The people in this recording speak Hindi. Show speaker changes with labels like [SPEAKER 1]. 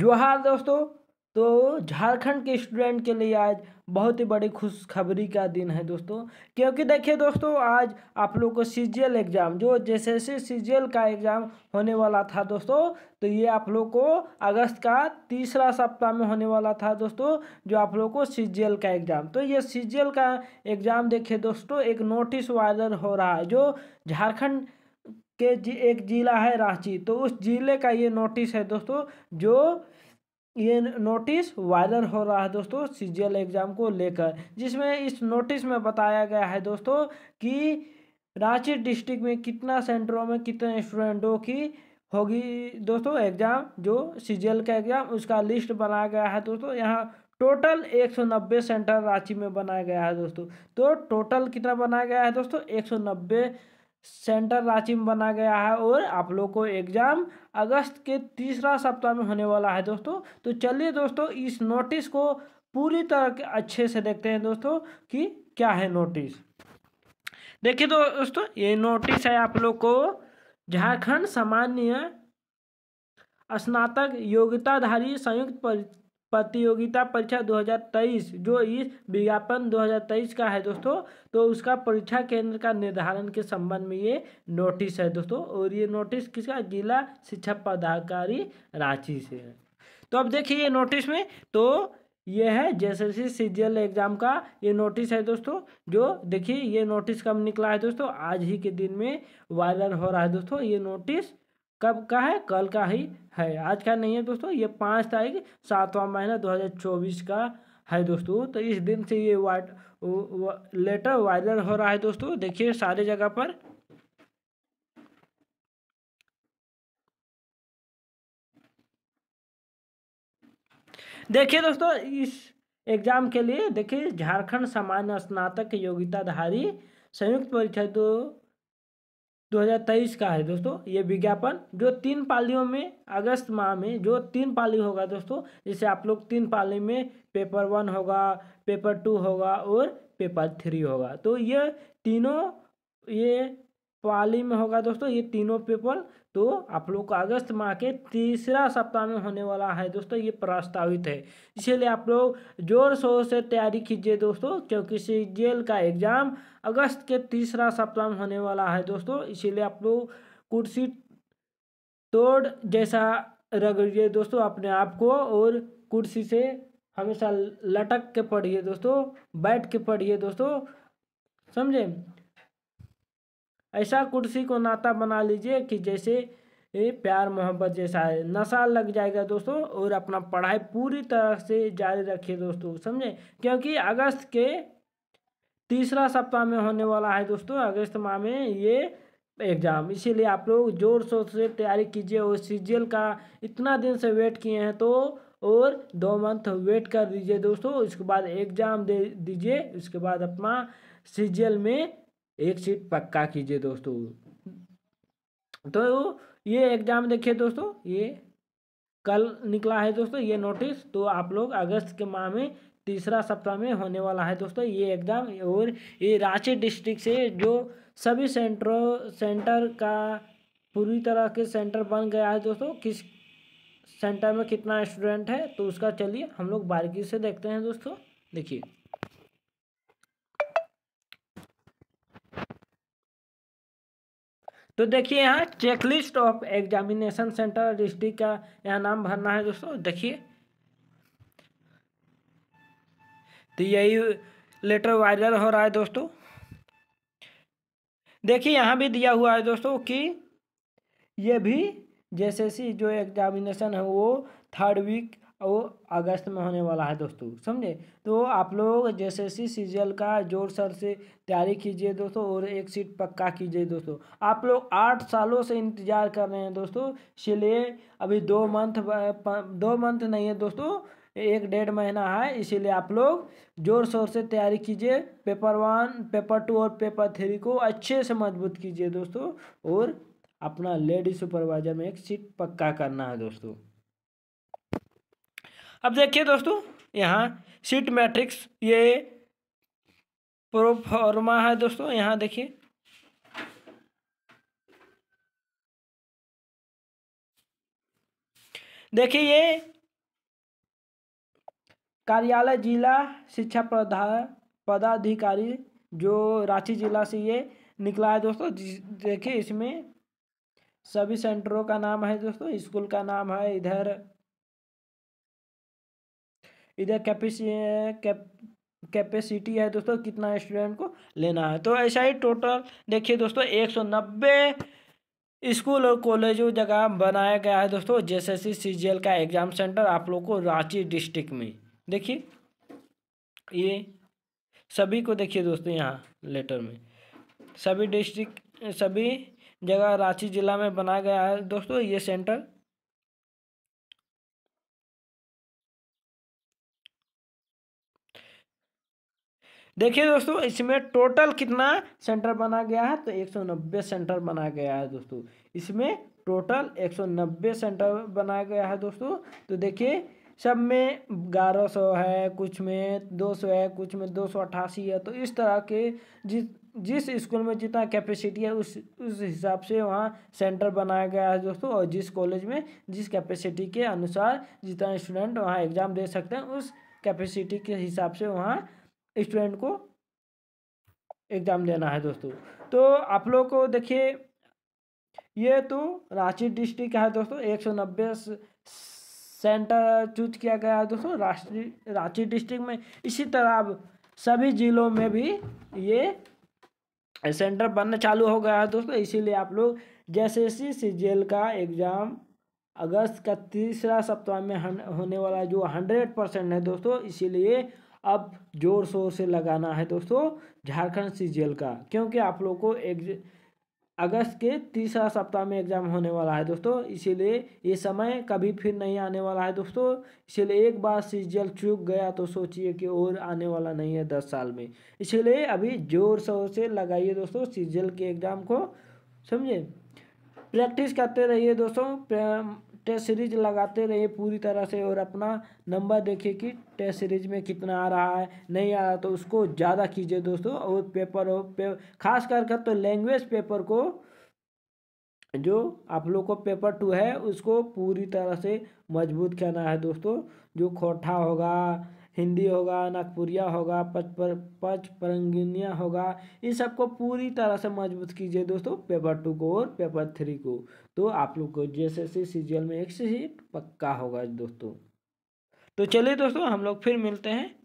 [SPEAKER 1] जो हाल दोस्तों तो झारखंड के स्टूडेंट के लिए आज बहुत ही बड़ी खुशखबरी का दिन है दोस्तों क्योंकि देखिए दोस्तों आज आप लोग को सी एग्ज़ाम जो जैसे सी का एग्ज़ाम होने वाला था दोस्तों तो ये आप लोग को अगस्त का तीसरा सप्ताह में होने वाला था दोस्तों जो आप लोग को सी का एग्ज़ाम तो ये सी का एग्ज़ाम देखिए दोस्तों एक नोटिस वायरल हो रहा है जो झारखंड के जी एक जिला है रांची तो उस जिले का ये नोटिस है दोस्तों जो ये नोटिस वायरल हो रहा है दोस्तों सीजीएल एग्ज़ाम को लेकर जिसमें इस नोटिस में बताया गया है दोस्तों कि रांची डिस्ट्रिक्ट में कितना सेंटरों में कितने स्टूडेंटों की होगी दोस्तों एग्ज़ाम जो सीजीएल का एग्ज़ाम उसका लिस्ट बनाया गया है दोस्तों यहाँ टोटल एक सौ नब्बे सेंटर रांची में बनाया गया है दोस्तों तो टोटल कितना बनाया गया है दोस्तों नब्बे सेंटर रांची में बना गया है और आप लोग को एग्ज़ाम अगस्त के तीसरा सप्ताह में होने वाला है दोस्तों तो चलिए दोस्तों इस नोटिस को पूरी तरह के अच्छे से देखते हैं दोस्तों कि क्या है नोटिस देखिए दोस्तों ये नोटिस है आप लोग को झारखंड सामान्य स्नातक योग्यताधारी संयुक्त प्रतियोगिता परीक्षा 2023 जो इस विज्ञापन 2023 का है दोस्तों तो उसका परीक्षा केंद्र का निर्धारण के संबंध में ये नोटिस है दोस्तों और ये नोटिस किसका जिला शिक्षा पदाधिकारी रांची से है तो अब देखिए ये नोटिस में तो ये है जैसे सीजीएल एग्जाम का ये नोटिस है दोस्तों जो देखिए ये नोटिस कब निकला है दोस्तों आज ही के दिन में वायरल हो रहा है दोस्तों ये नोटिस कब का है कल का ही है आज का नहीं है दोस्तों ये पाँच तारीख सातवां महीना 2024 का है दोस्तों तो इस दिन से ये वाट लेटर वायरल हो रहा है दोस्तों देखिए सारे जगह पर देखिए दोस्तों इस एग्जाम के लिए देखिए झारखंड सामान्य स्नातक योग्यताधारी संयुक्त परीक्षा दो 2023 का है दोस्तों ये विज्ञापन जो तीन पालियों में अगस्त माह में जो तीन पाली होगा दोस्तों जैसे आप लोग तीन पाली में पेपर वन होगा पेपर टू होगा और पेपर थ्री होगा तो ये तीनों ये पाली में होगा दोस्तों ये तीनों पेपर तो आप लोग को अगस्त माह के तीसरा सप्ताह में होने वाला है दोस्तों ये प्रस्तावित है इसीलिए आप लोग जोर शोर से तैयारी कीजिए दोस्तों क्योंकि सी का एग्ज़ाम अगस्त के तीसरा सप्ताह में होने वाला है दोस्तों इसीलिए आप लोग कुर्सी तोड़ जैसा रगड़िए दोस्तों अपने आप को और कुर्सी से हमेशा लटक के पढ़िए दोस्तों बैठ के पढ़िए दोस्तों समझे ऐसा कुर्सी को नाता बना लीजिए कि जैसे प्यार मोहब्बत जैसा है नशा लग जाएगा दोस्तों और अपना पढ़ाई पूरी तरह से जारी रखिए दोस्तों समझे क्योंकि अगस्त के तीसरा सप्ताह में होने वाला है दोस्तों अगस्त माह में ये एग्ज़ाम इसीलिए आप लोग जोर शोर से तैयारी कीजिए और सी का इतना दिन से वेट किए हैं तो और दो मंथ वेट कर दीजिए दोस्तों उसके बाद एग्ज़ाम दे दीजिए उसके बाद अपना सी में एक सीट पक्का कीजिए दोस्तों तो ये एग्ज़ाम देखिए दोस्तों ये कल निकला है दोस्तों ये नोटिस तो आप लोग अगस्त के माह में तीसरा सप्ताह में होने वाला है दोस्तों ये एग्ज़ाम और ये रांची डिस्ट्रिक्ट से जो सभी सेंटरों सेंटर का पूरी तरह के सेंटर बन गया है दोस्तों किस सेंटर में कितना स्टूडेंट है तो उसका चलिए हम लोग बारीकी से देखते हैं दोस्तों देखिए तो देखिए यहाँ checklist of examination centre district का यहाँ नाम भरना है दोस्तों देखिए तो यही लेटर वायरल हो रहा है दोस्तों देखिए यहाँ भी दिया हुआ है दोस्तों कि ये भी जैसे सी जो एग्जामिनेशन है वो थर्ड वीक वो अगस्त में होने वाला है दोस्तों समझे तो आप लोग सी सी का जोर सर से तैयारी कीजिए दोस्तों और एक सीट पक्का कीजिए दोस्तों आप लोग आठ सालों से इंतज़ार कर रहे हैं दोस्तों इसलिए अभी दो मंथ दो मंथ नहीं है दोस्तों एक डेढ़ महीना है इसीलिए आप लोग जोर शोर से तैयारी कीजिए पेपर वन पेपर टू और पेपर थ्री को अच्छे से मजबूत कीजिए दोस्तों और अपना लेडी सुपरवाइजर में एक सीट पक्का करना है दोस्तों अब देखिए दोस्तों यहाँ सीट मैट्रिक्स ये प्रोफॉर्मा है दोस्तों यहाँ देखिए देखिए ये कार्यालय जिला शिक्षा प्रधा पदाधिकारी जो रांची जिला से ये निकला है दोस्तों देखिए इसमें सभी सेंटरों का नाम है दोस्तों स्कूल का नाम है इधर इधर कैपेसि कैपेसिटी है दोस्तों कितना स्टूडेंट को लेना है तो ऐसा ही टोटल देखिए दोस्तों एक सौ नब्बे स्कूल और कॉलेजों जगह बनाया गया है दोस्तों जेएसएससी सीजीएल का एग्ज़ाम सेंटर आप लोग को रांची डिस्ट्रिक्ट में देखिए ये सभी को देखिए दोस्तों यहाँ लेटर में सभी डिस्ट्रिक्ट सभी जगह रांची ज़िला में बनाया गया है दोस्तों ये सेंटर देखिए दोस्तों इसमें टोटल कितना सेंटर बना गया है तो 190 सेंटर बना गया है दोस्तों इसमें टोटल 190 सेंटर बना गया है दोस्तों तो देखिए सब में ग्यारह सौ है कुछ में दो सौ है कुछ में दो सौ अट्ठासी है तो इस तरह के जिस जिस स्कूल में जितना कैपेसिटी है उस उस हिसाब से वहाँ सेंटर बनाया गया है दोस्तों और जिस कॉलेज में जिस कैपेसिटी के अनुसार जितना स्टूडेंट वहाँ एग्ज़ाम दे सकते हैं उस कैपेसिटी के हिसाब से वहाँ स्टूडेंट को एग्ज़ाम देना है दोस्तों तो आप लोग को देखिए ये तो रांची डिस्ट्रिक्ट है दोस्तों एक सौ नब्बे सेंटर चूज किया गया है दोस्तों राष्ट्रीय रांची डिस्ट्रिक्ट में इसी तरह अब सभी जिलों में भी ये सेंटर बनना चालू हो गया है दोस्तों इसीलिए आप लोग जैसे सी सी का एग्ज़ाम अगस्त का तीसरा सप्ताह में होने वाला जो हंड्रेड परसेंट है दोस्तों इसीलिए अब जोर शोर से लगाना है दोस्तों झारखंड सीजीएल का क्योंकि आप लोग को एक अगस्त के तीसरा सप्ताह में एग्ज़ाम होने वाला है दोस्तों इसीलिए ये समय कभी फिर नहीं आने वाला है दोस्तों इसीलिए एक बार सीजल चूक गया तो सोचिए कि और आने वाला नहीं है दस साल में इसीलिए अभी जोर शोर से लगाइए दोस्तों सीजल के एग्ज़ाम को समझे प्रैक्टिस करते रहिए दोस्तों टेस्ट सीरीज लगाते रहिए पूरी तरह से और अपना नंबर देखिए कि टेस्ट सीरीज में कितना आ रहा है नहीं आ रहा तो उसको ज़्यादा कीजिए दोस्तों और पेपर हो पे, खास कर कर तो लैंग्वेज पेपर को जो आप लोग को पेपर टू है उसको पूरी तरह से मजबूत करना है दोस्तों जो खोटा होगा हिंदी होगा नागपुरिया होगा पच पर पच परंगिनिया होगा इन सबको पूरी तरह से मजबूत कीजिए दोस्तों पेपर टू को और पेपर थ्री को तो आप लोग को जैसे एस में एक सीट पक्का होगा दोस्तों तो चलिए दोस्तों हम लोग फिर मिलते हैं